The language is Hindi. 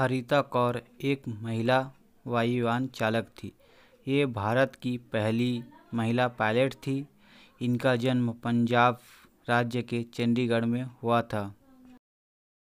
हरिता कौर एक महिला वायुयान चालक थी ये भारत की पहली महिला पायलट थी इनका जन्म पंजाब राज्य के चंडीगढ़ में हुआ था